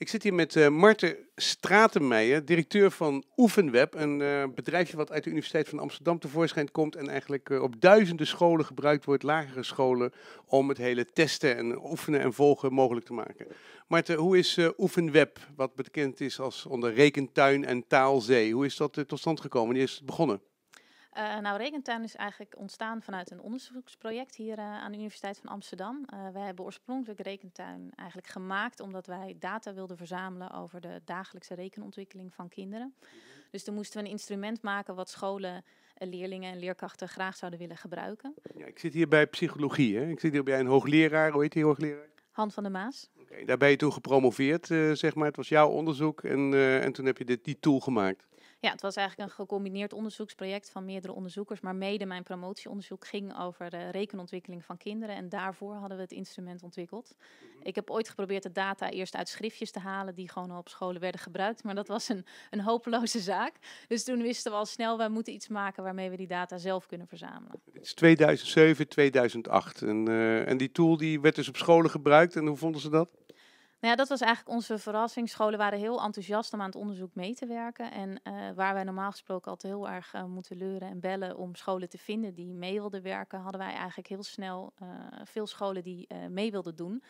Ik zit hier met uh, Marten Stratenmeijer, directeur van Oefenweb, een eh, bedrijfje wat uit de Universiteit van Amsterdam tevoorschijn komt en eigenlijk eh, op duizenden scholen gebruikt wordt, lagere scholen, om het hele testen en oefenen en volgen mogelijk te maken. Marten, hoe is Oefenweb, wat bekend is als onder rekentuin en taalzee, hoe is dat tot stand gekomen? Wie is het begonnen? Eh, nou, Rekentuin is eigenlijk ontstaan vanuit een onderzoeksproject hier eh, aan de Universiteit van Amsterdam. Uh, wij hebben oorspronkelijk Rekentuin eigenlijk gemaakt omdat wij data wilden verzamelen over de dagelijkse rekenontwikkeling van kinderen. Mhm. Dus toen moesten we een instrument maken wat scholen, leerlingen en leerkrachten graag zouden willen gebruiken. Ja, ik zit hier bij psychologie. Hè? Ik zit hier bij een hoogleraar. Hoe heet die hoogleraar? Han van der Maas. daar ben je toen gepromoveerd, zeg maar. Het was jouw onderzoek en, en toen heb je dit, die tool gemaakt. Ja, het was eigenlijk een gecombineerd onderzoeksproject van meerdere onderzoekers, maar mede mijn promotieonderzoek ging over de rekenontwikkeling van kinderen en daarvoor hadden we het instrument ontwikkeld. Mhm. Ik heb ooit geprobeerd de data eerst uit schriftjes te halen die gewoon al op scholen werden gebruikt, maar dat was een, een hopeloze zaak. Dus toen wisten we al snel, we moeten iets maken waarmee we die data zelf kunnen verzamelen. Het is 2007, 2008 en, eh, en die tool die werd dus op scholen gebruikt en hoe vonden ze dat? Nou ja, dat was eigenlijk onze verrassing. Scholen waren heel enthousiast om aan het onderzoek mee te werken. En eh, waar wij normaal gesproken altijd heel erg eh, moeten leuren en bellen om scholen te vinden die mee wilden werken, hadden wij eigenlijk heel snel eh, veel scholen die mee wilden doen. Mhm.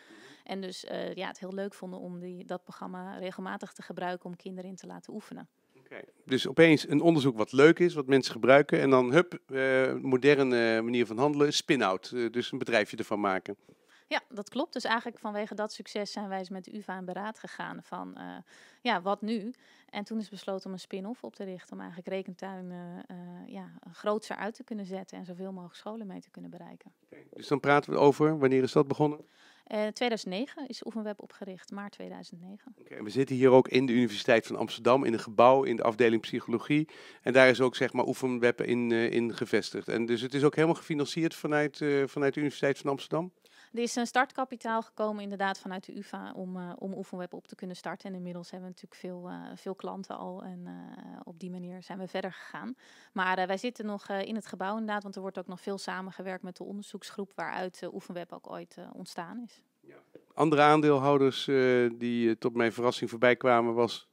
En dus ja, het heel leuk vonden om die, dat programma regelmatig te gebruiken om kinderen in te laten oefenen. Dus opeens een onderzoek wat leuk is, wat mensen gebruiken. En dan, hup, moderne manier van handelen, spin-out. dus een bedrijfje ervan maken. Ja, dat klopt. Dus eigenlijk vanwege dat succes zijn wij eens met de UvA in beraad gegaan van, eh, ja, wat nu? En toen is besloten om een spin-off op te richten, om eigenlijk rekentuin uh, eh, ja, grootser uit te kunnen zetten en zoveel mogelijk scholen mee te kunnen bereiken. Dus dan praten we over, wanneer is dat begonnen? Uh, eh, 2009 is Oefenweb opgericht, maart 2009. Okay, en we zitten hier ook in de Universiteit van Amsterdam, in een gebouw in de afdeling psychologie. En daar is ook zeg maar Oefenweb in, in gevestigd. En dus het is ook helemaal gefinancierd vanuit, vanuit de Universiteit van Amsterdam? Er is een startkapitaal gekomen inderdaad vanuit de UvA om, eh, om Oefenweb op te kunnen starten. En inmiddels hebben we natuurlijk veel, eh, veel klanten al en eh, op die manier zijn we verder gegaan. Maar wij zitten nog in het gebouw inderdaad, want er wordt ook nog veel samengewerkt met de onderzoeksgroep waaruit Oefenweb ook ooit ontstaan is. Ja. Andere aandeelhouders die tot mijn verrassing voorbij kwamen was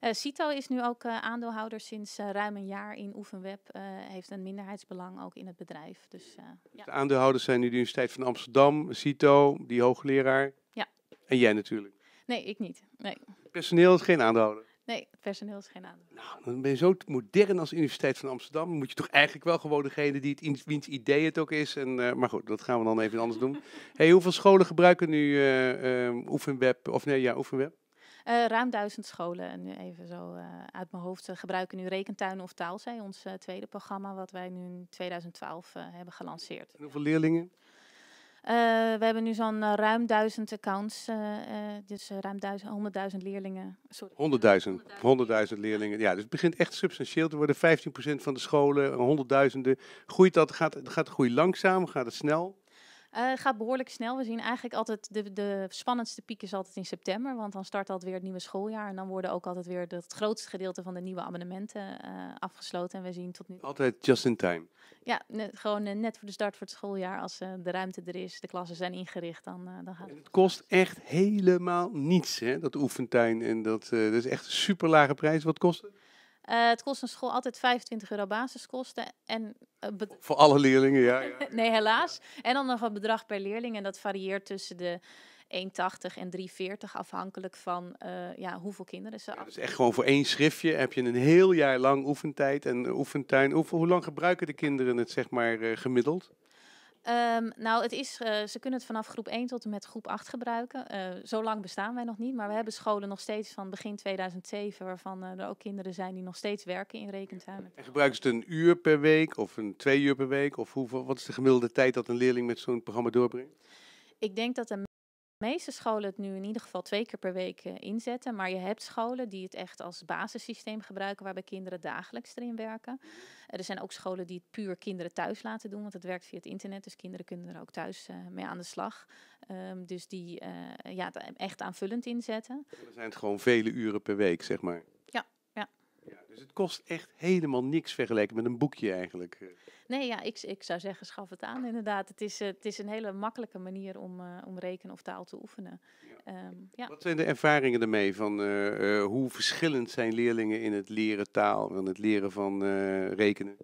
eh, CITO is nu ook eh, aandeelhouder sinds eh, ruim een jaar in Oefenweb. heeft een minderheidsbelang ook in het bedrijf. Dus, ja. De aandeelhouders zijn nu de Universiteit van Amsterdam, CITO, die hoogleraar. Ja. En jij natuurlijk. Nee, ik niet. Nee. Personeel is geen aandeelhouder. Nee, het personeel is geen aandeelhouder. Nou, dan ben je zo modern als Universiteit van Amsterdam. Dan moet je toch eigenlijk wel gewoon degene die het, wiens idee het ook is. En, maar goed, dat gaan we dan even anders doen. hey, hoeveel scholen gebruiken nu ehm, Oefenweb? Of nee, ja, Oefenweb? Uh, ruim duizend scholen, nu even zo eh, uit mijn hoofd, eh, gebruiken nu Rekentuin of Taalzij, ons tweede programma wat wij nu in 2012 hebben gelanceerd. hoeveel leerlingen? we hebben nu zo'n ruim duizend accounts, dus ruim duizend, 100.000 leerlingen. Honderdduizend, honderdduizend leerlingen, ja, dus het begint echt substantieel te worden. 15% van de scholen, honderdduizenden. Groeit dat, gaat, gaat het langzaam, gaat het snel? Uh, gaat behoorlijk snel. We zien eigenlijk altijd de, de spannendste piek is altijd in september. Want dan start altijd weer het nieuwe schooljaar. En dan worden ook altijd weer het grootste gedeelte van de nieuwe abonnementen eh, afgesloten. En we zien tot nu. Altijd just in time. Ja, net, gewoon eh, net voor de start voor het schooljaar. Als de ruimte er is, de klassen zijn ingericht, dan, dan gaat het. het. kost echt helemaal niets, hè? dat oefentuin. En dat, dat is echt een super lage prijs. Wat kost het? Eh, het kost een school altijd 25 euro basiskosten. En, eh, Voor alle leerlingen, ja. ja. nee, helaas. En dan nog een bedrag per leerling. En dat varieert tussen de 1,80 en 3,40 afhankelijk van eh, ja, hoeveel kinderen ze... Ja, dus echt gewoon voor één schriftje heb je een heel jaar lang oefentijd en oefentuin. Hoe, hoe lang gebruiken de kinderen het zeg maar gemiddeld? Ehm, nou, het is, eh, ze kunnen het vanaf groep 1 tot en met groep 8 gebruiken. Uh, zo lang bestaan wij nog niet, maar we hebben scholen nog steeds van begin 2007, waarvan eh, er ook kinderen zijn die nog steeds werken in rekentuinen. En gebruiken ze het een uur per week of een twee uur per week? Of hoeveel, wat is de gemiddelde tijd dat een leerling met zo'n programma doorbrengt? Ik denk dat de meeste scholen het nu in ieder geval twee keer per week eh, inzetten. Maar je hebt scholen die het echt als basissysteem gebruiken, waarbij kinderen dagelijks erin werken. Mhm. Eh, er zijn ook scholen die het puur kinderen thuis laten doen, want het werkt via het internet. Dus kinderen kunnen er ook thuis eh, mee aan de slag. Ehm, dus die ja, het echt aanvullend inzetten. Er zijn het gewoon vele uren per week, zeg maar. Dus het kost echt helemaal niks vergeleken met een boekje eigenlijk. Nee, ja, ik, ik zou zeggen, schaf het aan inderdaad. Het is, eh, het is een hele makkelijke manier om, eh, om rekenen of taal te oefenen. ja. Ehm, Wat zijn de ervaringen ermee? Van, eh, hoe verschillend zijn leerlingen in het leren taal, en het leren van rekenen?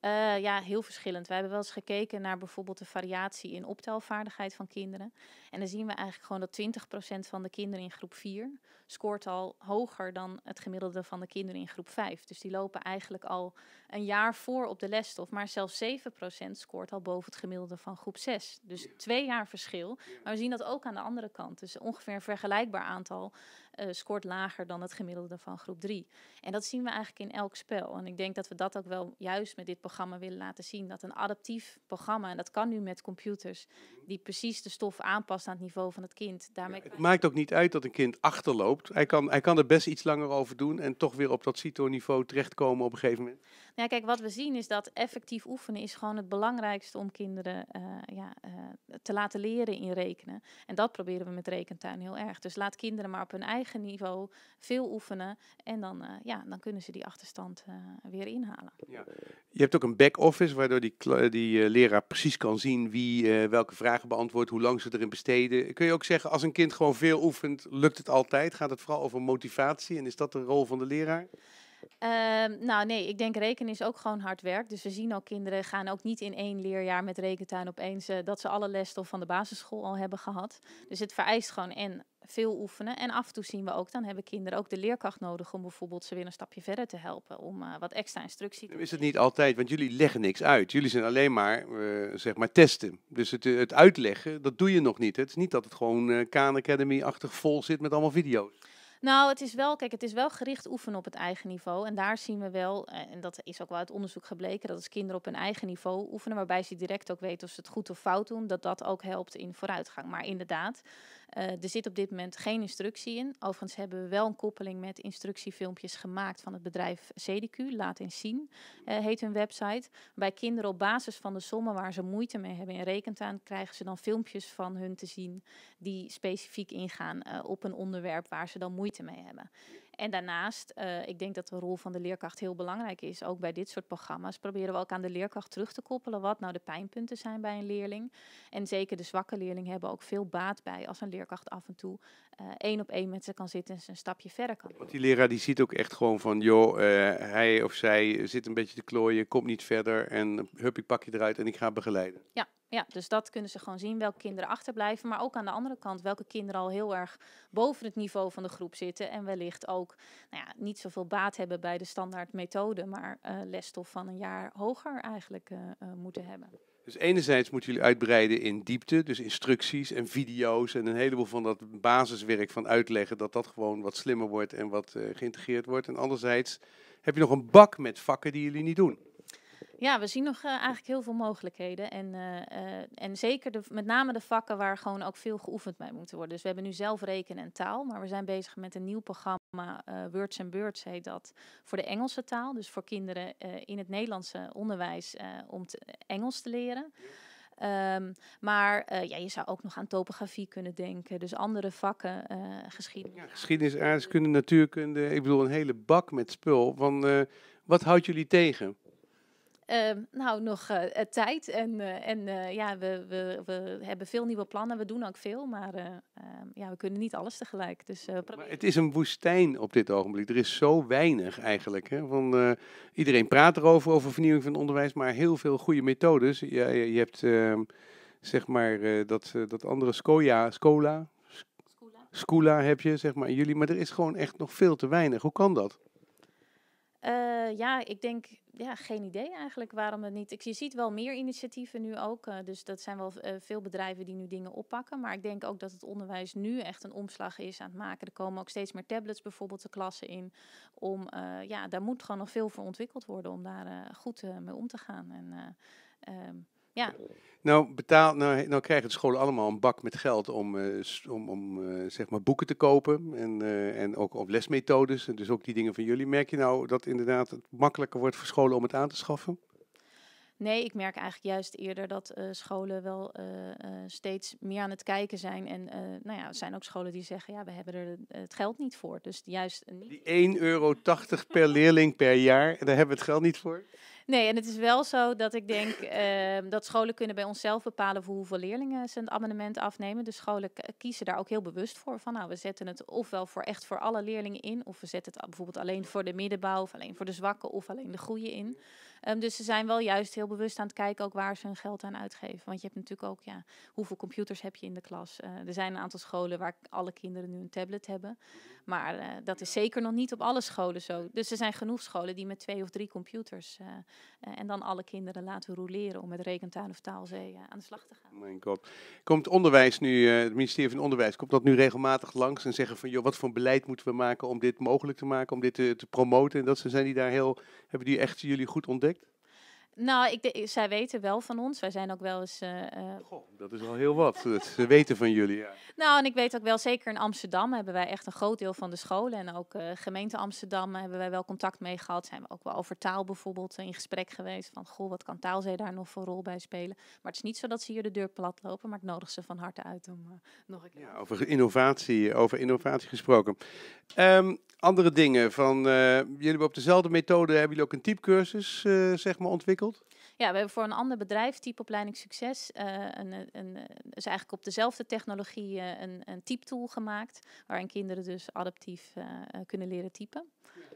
Eh, ja, heel verschillend. We hebben wel eens gekeken naar bijvoorbeeld de variatie in optelvaardigheid van kinderen. En dan zien we eigenlijk gewoon dat 20% van de kinderen in groep 4 scoort al hoger dan het gemiddelde van de kinderen in groep 5. Dus die lopen eigenlijk al een jaar voor op de lesstof. Maar zelfs 7% scoort al boven het gemiddelde van groep 6. Dus twee jaar verschil. Maar we zien dat ook aan de andere kant. Dus ongeveer een vergelijkbaar aantal eh, scoort lager dan het gemiddelde van groep 3. En dat zien we eigenlijk in elk spel. En ik denk dat we dat ook wel juist met dit programma willen laten zien. Dat een adaptief programma, en dat kan nu met computers, die precies de stof aanpast aan het niveau van het kind. Daarmee... het maakt ook niet uit dat een kind achterloopt. Hij kan, hij kan er best iets langer over doen en toch weer op dat CITO-niveau terechtkomen op een gegeven moment. Nou ja, kijk, wat we zien is dat effectief oefenen is gewoon het belangrijkste om kinderen eh, ja, eh, te laten leren in rekenen. En dat proberen we met rekentuin heel erg. Dus laat kinderen maar op hun eigen niveau veel oefenen en dan, eh, ja, dan kunnen ze die achterstand weer inhalen. Ja. Je hebt ook een back-office waardoor die, die leraar precies kan zien wie welke vraag beantwoord, hoe lang ze erin besteden. Kun je ook zeggen, als een kind gewoon veel oefent, lukt het altijd? Gaat het vooral over motivatie en is dat de rol van de leraar? Ehm, nou nee, ik denk rekenen is ook gewoon hard werk. Dus we zien al kinderen gaan ook niet in één leerjaar met rekentuin opeens eh, dat ze alle lesstof van de basisschool al hebben gehad. Dus het vereist gewoon en veel oefenen. En af en toe zien we ook, dan hebben kinderen ook de leerkracht nodig om bijvoorbeeld ze weer een stapje verder te helpen. Om eh, wat extra instructie te geven. Nou, is het niet altijd, want jullie leggen niks uit. Jullie zijn alleen maar, eh, zeg maar, testen. Dus het, het, uitleggen, dat doe je nog niet. Het is niet dat het gewoon uh, Khan Academy-achtig vol zit met allemaal video's. Nou, het is wel, kijk, het is wel gericht oefenen op het eigen niveau. En daar zien we wel, eh, en dat is ook wel uit onderzoek gebleken, dat als kinderen op hun eigen niveau oefenen, waarbij ze direct ook weten of ze het goed of fout doen, dat dat ook helpt in vooruitgang. Maar inderdaad, eh, er zit op dit moment geen instructie in. Overigens hebben we wel een koppeling met instructiefilmpjes gemaakt van het bedrijf CDQ, Laat eens zien, uh, heet hun website. Bij kinderen op basis van de sommen waar ze moeite mee hebben in rekentaan, krijgen ze dan filmpjes van hun te zien die specifiek ingaan eh, op een onderwerp waar ze dan moeite mee hebben. En daarnaast, eh, ik denk dat de rol van de leerkracht heel belangrijk is. Ook bij dit soort programma's proberen we ook aan de leerkracht terug te koppelen wat nou de pijnpunten zijn bij een leerling. En zeker de zwakke leerlingen hebben ook veel baat bij als een leerkracht af en toe eh, één op één met ze kan zitten en ze een stapje verder kan. Want die leraar die ziet ook echt gewoon van, joh, eh, hij of zij zit een beetje te klooien, komt niet verder en hup, ik pak je eruit en ik ga begeleiden. Ja, ja, dus dat kunnen ze gewoon zien, welke kinderen achterblijven. Maar ook aan de andere kant, welke kinderen al heel erg boven het niveau van de groep zitten. En wellicht ook nou ja, niet zoveel baat hebben bij de standaard methode. Maar uh, lesstof van een jaar hoger eigenlijk eh, eh, moeten hebben. Dus enerzijds moeten jullie uitbreiden in diepte, dus instructies en video's en een heleboel van dat basiswerk van uitleggen, dat dat gewoon wat slimmer wordt en wat geïntegreerd wordt. En anderzijds heb je nog een bak met vakken die jullie niet doen. Ja, we zien nog eh, eigenlijk heel veel mogelijkheden. En, eh, eh, en zeker de, met name de vakken waar gewoon ook veel geoefend mee moeten worden. Dus we hebben nu zelf rekenen en taal, maar we zijn bezig met een nieuw programma, Words and Birds heet dat, voor de Engelse taal. Dus voor kinderen in het Nederlandse onderwijs om te, Engels te leren. Ehm, maar ja, je zou ook nog aan topografie kunnen denken. Dus andere vakken, geschiedenis. Ja, geschiedenis, aardrijkskunde, natuurkunde. Ik bedoel, een hele bak met spul. Van, wat houdt jullie tegen? Ehm, nou, nog eh, eh, tijd. En, eh, en ja, we, we, we hebben veel nieuwe plannen. We doen ook veel, maar ehm, ja, we kunnen niet alles tegelijk. Dus, maar het is een woestijn op dit ogenblik. Er is zo weinig eigenlijk. Hè? Van, iedereen praat erover, over vernieuwing van onderwijs, maar heel veel goede methodes. Je, je, hebt ehm, zeg maar dat, dat andere Scola, Scola, Scola heb je, zeg maar, jullie. Maar er is gewoon echt nog veel te weinig. Hoe kan dat? Eh, ja, ik denk, ja, geen idee eigenlijk waarom het niet. Ik, je ziet wel meer initiatieven nu ook. Eh, dus dat zijn wel eh, veel bedrijven die nu dingen oppakken. Maar ik denk ook dat het onderwijs nu echt een omslag is aan het maken. Er komen ook steeds meer tablets bijvoorbeeld de klassen in. Om, ja, daar moet gewoon nog veel voor ontwikkeld worden om daar goed mee om te gaan. En ehm, ja. Nou, betaalt, nou, nou krijgen de scholen allemaal een bak met geld om, eh, om, om eh, zeg maar boeken te kopen en, eh, en ook op lesmethodes en dus ook die dingen van jullie. Merk je nou dat inderdaad het makkelijker wordt voor scholen om het aan te schaffen? Nee, ik merk eigenlijk juist eerder dat scholen wel steeds meer aan het kijken zijn. En nou ja, er zijn ook scholen die zeggen, ja, we hebben er het geld niet voor. Dus juist... Niet... Die 1,80 euro per leerling per jaar, daar hebben we het geld niet voor? Nee, en het is wel zo dat ik denk ehm, dat scholen kunnen bij onszelf bepalen voor hoeveel leerlingen ze het abonnement afnemen. Dus scholen kiezen daar ook heel bewust voor. Van nou, we zetten het ofwel voor echt voor alle leerlingen in, of we zetten het bijvoorbeeld alleen voor de middenbouw, of alleen voor de zwakken, of alleen de groeien in. Ehm, dus ze zijn wel juist heel bewust aan het kijken ook waar ze hun geld aan uitgeven. Want je hebt natuurlijk ook, ja, hoeveel computers heb je in de klas? Eh, er zijn een aantal scholen waar alle kinderen nu een tablet hebben. Maar eh, dat is zeker nog niet op alle scholen zo. Dus er zijn genoeg scholen die met twee of drie computers eh, en dan alle kinderen laten roleren om met rekentaal of taalzee aan de slag te gaan. Oh mijn god. Komt onderwijs nu, het ministerie van Onderwijs, komt dat nu regelmatig langs en zeggen van joh, wat voor beleid moeten we maken om dit mogelijk te maken, om dit te, te promoten? En dat zijn die daar heel, hebben die echt jullie goed ontdekt? Nou, ik zij weten wel van ons. Wij zijn ook wel eens. Eh, eh, goh, dat is al heel wat. Ze weten van jullie. Ja. Nou, en ik weet ook wel, zeker in Amsterdam hebben wij echt een groot deel van de scholen. En ook eh, gemeente Amsterdam hebben wij wel contact mee gehad. Zijn we ook wel over taal bijvoorbeeld in gesprek geweest. Van goh, wat kan taalzee daar nog voor rol bij spelen? Maar het is niet zo dat ze hier de deur plat lopen. Maar ik nodig ze van harte uit om nog een keer. Ja, over, innovatie, over innovatie gesproken. Ehm, andere dingen. Van, jullie hebben op dezelfde methode hebben jullie ook een typecursus zeg maar, ontwikkeld. Ja, we hebben voor een ander bedrijf, type Succes, uh, een, eh, een, eh, dus eigenlijk op dezelfde technologie een, type tool gemaakt. Waarin kinderen dus adaptief kunnen leren typen.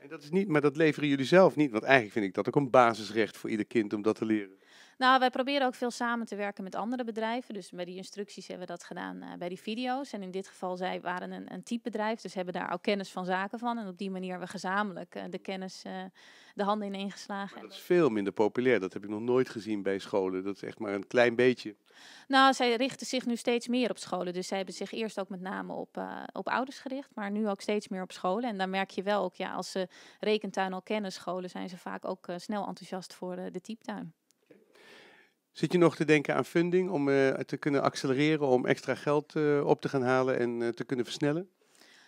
En dat is niet, maar dat leveren jullie zelf niet. Want eigenlijk vind ik dat ook een basisrecht voor ieder kind om dat te leren. Nou, wij proberen ook veel samen te werken met andere bedrijven. Dus bij die instructies hebben we dat gedaan eh, bij die video's. En in dit geval, zij waren een, een typebedrijf, dus hebben daar ook kennis van zaken van. En op die manier hebben we gezamenlijk eh, de kennis, eh, de handen in geslagen. Maar dat is veel minder populair. Dat heb ik nog nooit gezien bij scholen. Dat is echt maar een klein beetje. Nou, zij richten zich nu steeds meer op scholen. Dus zij hebben zich eerst ook met name op, op ouders gericht, maar nu ook steeds meer op scholen. En dan merk je wel ook, ja, als ze rekentuin al kennen, scholen, zijn ze vaak ook snel enthousiast voor de typtuin. Zit je nog te denken aan funding om eh, te kunnen accelereren, om extra geld eh, op te gaan halen en eh, te kunnen versnellen?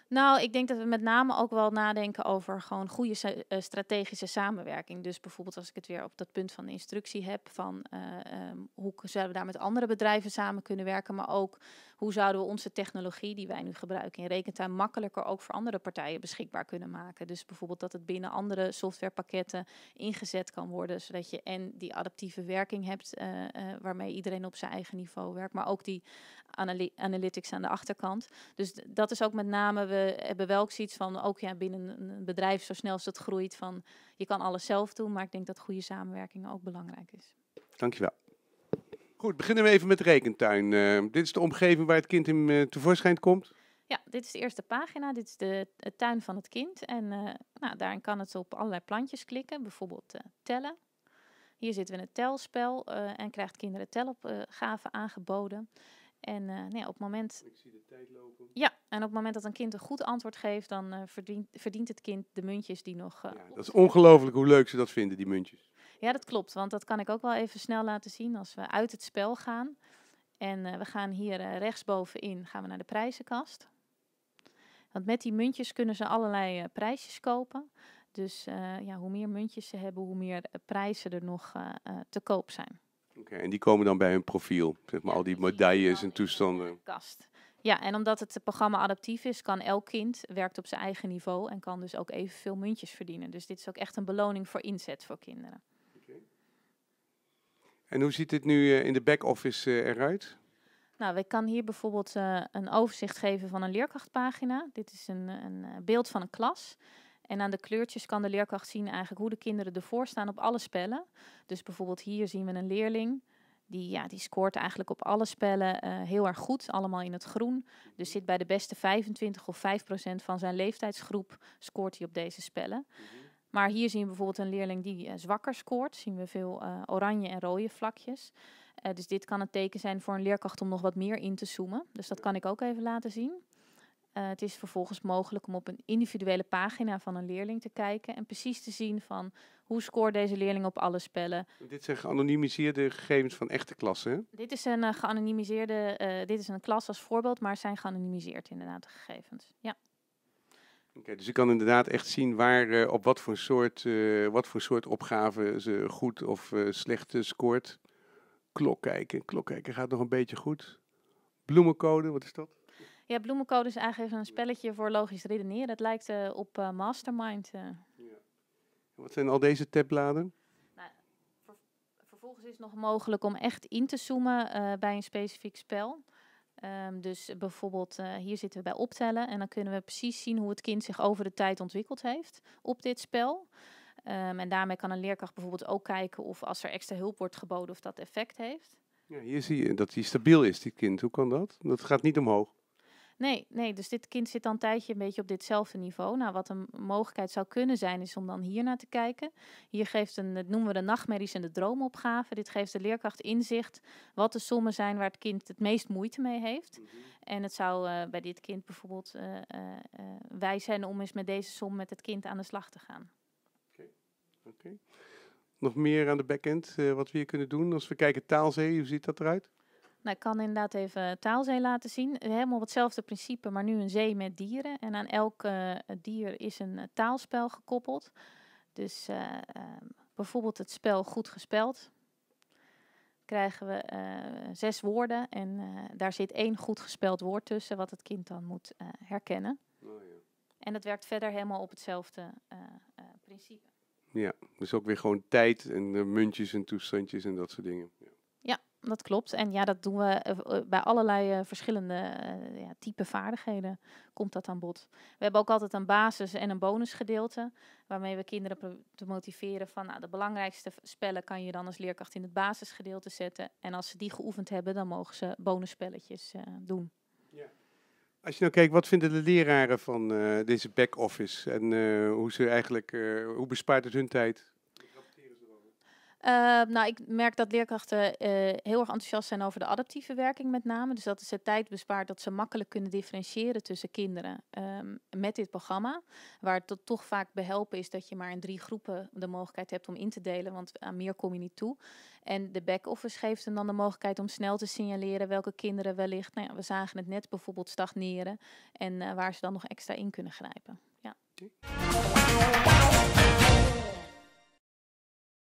Nou, ik denk dat we met name ook wel nadenken over gewoon goede strategische samenwerking. Dus bijvoorbeeld als ik het weer op dat punt van instructie heb, van ehm, hoe zouden we daar met andere bedrijven samen kunnen werken, maar ook hoe zouden we onze technologie die wij nu gebruiken in rekentuin makkelijker ook voor andere partijen beschikbaar kunnen maken. Dus bijvoorbeeld dat het binnen andere softwarepakketten ingezet kan worden, zodat je en die adaptieve werking hebt eh, eh, waarmee iedereen op zijn eigen niveau werkt, maar ook die analytics aan de achterkant. Dus dat is ook met name, we hebben wel ook zoiets van, ook ja, binnen een bedrijf zo snel als dat groeit, van je kan alles zelf doen, maar ik denk dat goede samenwerking ook belangrijk is. Dankjewel. Goed, beginnen we even met rekentuin. Eh, dit is de omgeving waar het kind in eh, tevoorschijn komt. Ja, dit is de eerste pagina. Dit is de, tuin van het kind. En eh, nou, daarin kan het op allerlei plantjes klikken, bijvoorbeeld tellen. Hier zitten we in het telspel en krijgt kinderen telopgaven aangeboden. En nou op het moment. Ik zie de tijd lopen. Ja, en op het moment dat een kind een goed antwoord geeft, dan verdient, verdient het kind de muntjes die nog. ja, dat is ongelooflijk hoe leuk ze dat vinden, die muntjes. Ja, dat klopt. Want dat kan ik ook wel even snel laten zien als we uit het spel gaan. En eh, we gaan hier uh, rechtsbovenin gaan we naar de prijzenkast. Want met die muntjes kunnen ze allerlei uh, prijsjes kopen. Dus ja, hoe meer muntjes ze hebben, hoe meer prijzen er nog te koop zijn. Oké, en die komen dan bij hun profiel, zeg maar, al die medailles en toestanden. Kast. Ja, en omdat het programma adaptief is, kan elk kind werkt op zijn eigen niveau en kan dus ook evenveel muntjes verdienen. Dus dit is ook echt een beloning voor inzet voor kinderen. En hoe ziet dit nu eh, in de back-office eh, eruit? Nou, ik kan hier bijvoorbeeld eh, een overzicht geven van een leerkrachtpagina. Dit is een, een beeld van een klas. En aan de kleurtjes kan de leerkracht zien eigenlijk hoe de kinderen ervoor staan op alle spellen. Dus bijvoorbeeld hier zien we een leerling. Die, ja, die scoort eigenlijk op alle spellen heel erg goed, allemaal in het groen. Dus zit bij de beste 25 of 5 procent van zijn leeftijdsgroep, scoort hij op deze spellen. Mhm. Maar hier zien we bijvoorbeeld een leerling die eh, zwakker scoort. Zien we veel eh, oranje en rode vlakjes. Eh, dus dit kan een teken zijn voor een leerkracht om nog wat meer in te zoomen. Dus dat kan ik ook even laten zien. het is vervolgens mogelijk om op een individuele pagina van een leerling te kijken en precies te zien van hoe scoort deze leerling op alle spellen. Dit zijn geanonimiseerde gegevens van echte klassen. Dit is een geanonimiseerde, dit is een klas als voorbeeld, maar zijn geanonimiseerd inderdaad de gegevens. Ja dus je kan inderdaad echt zien waar, eh, op wat voor, soort, eh, wat voor soort opgave ze goed of uh, slecht scoort. Klok kijken, klok kijken gaat nog een beetje goed. Bloemencode, wat is dat? Ja, bloemencode is eigenlijk een spelletje voor logisch redeneren. Het lijkt op Mastermind. Ja. Wat zijn al deze tabbladen? Nou, vervolgens is het nog mogelijk om echt in te zoomen bij een specifiek spel. Ehm, dus bijvoorbeeld, eh, hier zitten we bij optellen en dan kunnen we precies zien hoe het kind zich over de tijd ontwikkeld heeft op dit spel. Ehm, en daarmee kan een leerkracht bijvoorbeeld ook kijken of als er extra hulp wordt geboden of dat effect heeft. Ja, hier zie je dat hij stabiel is, die kind. Hoe kan dat? Dat gaat niet omhoog. Nee, nee, dus dit kind zit dan een tijdje een beetje op ditzelfde niveau. Nou, wat een mogelijkheid zou kunnen zijn, is om dan hier naar te kijken. Hier geeft een, dat noemen we de nachtmerries en de droomopgave. Dit geeft de leerkracht inzicht wat de sommen zijn waar het kind het meest moeite mee heeft. Mhm. En het zou eh, bij dit kind bijvoorbeeld uh, eh, eh, wijs zijn om eens met deze som met het kind aan de slag te gaan. Oké. Okay. Nog meer aan de backend, wat we hier kunnen doen. Als we kijken taalzee, hoe ziet dat eruit? Nou, ik kan inderdaad even taalzee laten zien. Helemaal hetzelfde principe, maar nu een zee met dieren. En aan elk eh, dier is een eh, taalspel gekoppeld. Dus eh, ehm, bijvoorbeeld het spel goed gespeld. Krijgen we zes woorden en daar zit één goed gespeld woord tussen, wat het kind dan moet herkennen. Oh, ja. En dat werkt verder helemaal op hetzelfde principe. Ja, dus ook weer gewoon tijd en muntjes en toestandjes en dat soort dingen dat klopt. En ja, dat doen we eh, eh, bij allerlei eh, verschillende ja, type vaardigheden komt dat aan bod. We hebben ook altijd een basis- en een bonusgedeelte, waarmee we kinderen te motiveren van nou, de belangrijkste spellen kan je dan als leerkracht in het basisgedeelte zetten. En als ze die geoefend hebben, dan mogen ze bonusspelletjes doen. Ja. Als je nou kijkt, wat vinden de leraren van deze back-office en hoe, ze eigenlijk, hoe bespaart het hun tijd? Ehm, nou, ik merk dat leerkrachten eh, heel erg enthousiast zijn over de adaptieve werking met name. Dus dat ze tijd bespaart, dat ze makkelijk kunnen differentiëren tussen kinderen ehm, met dit programma. Waar het toch vaak behelpen is dat je maar in drie groepen de mogelijkheid hebt om in te delen, want aan meer kom je niet toe. En de back-office geeft hen dan de mogelijkheid om snel te signaleren welke kinderen wellicht, nou ja, we zagen het net bijvoorbeeld stagneren en eh, waar ze dan nog extra in kunnen grijpen. Ja.